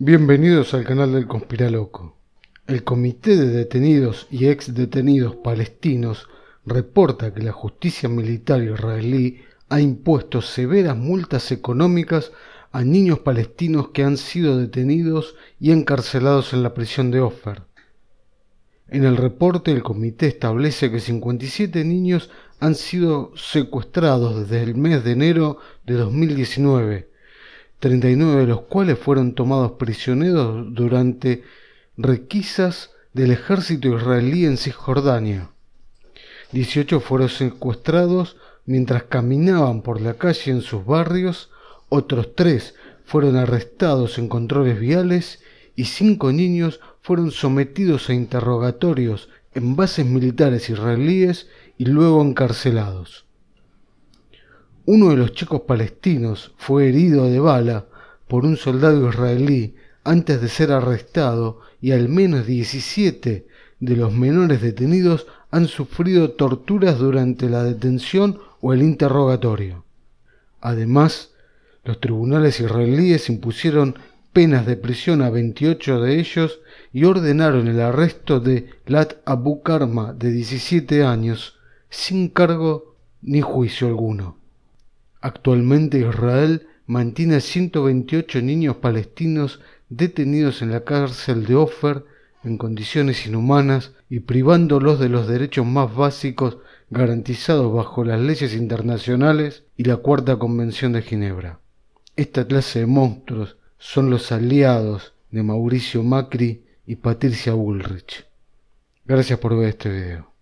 Bienvenidos al canal del Conspiraloco. El Comité de Detenidos y Ex Detenidos Palestinos reporta que la justicia militar israelí ha impuesto severas multas económicas a niños palestinos que han sido detenidos y encarcelados en la prisión de Ofer. En el reporte el comité establece que 57 niños han sido secuestrados desde el mes de enero de 2019 39 de los cuales fueron tomados prisioneros durante requisas del ejército israelí en Cisjordania. 18 fueron secuestrados mientras caminaban por la calle en sus barrios, otros tres fueron arrestados en controles viales y cinco niños fueron sometidos a interrogatorios en bases militares israelíes y luego encarcelados. Uno de los chicos palestinos fue herido de bala por un soldado israelí antes de ser arrestado y al menos 17 de los menores detenidos han sufrido torturas durante la detención o el interrogatorio. Además, los tribunales israelíes impusieron penas de prisión a 28 de ellos y ordenaron el arresto de Lat Abu Karma de 17 años sin cargo ni juicio alguno. Actualmente Israel mantiene a 128 niños palestinos detenidos en la cárcel de Ofer en condiciones inhumanas y privándolos de los derechos más básicos garantizados bajo las leyes internacionales y la Cuarta Convención de Ginebra. Esta clase de monstruos son los aliados de Mauricio Macri y Patricia Ulrich. Gracias por ver este video.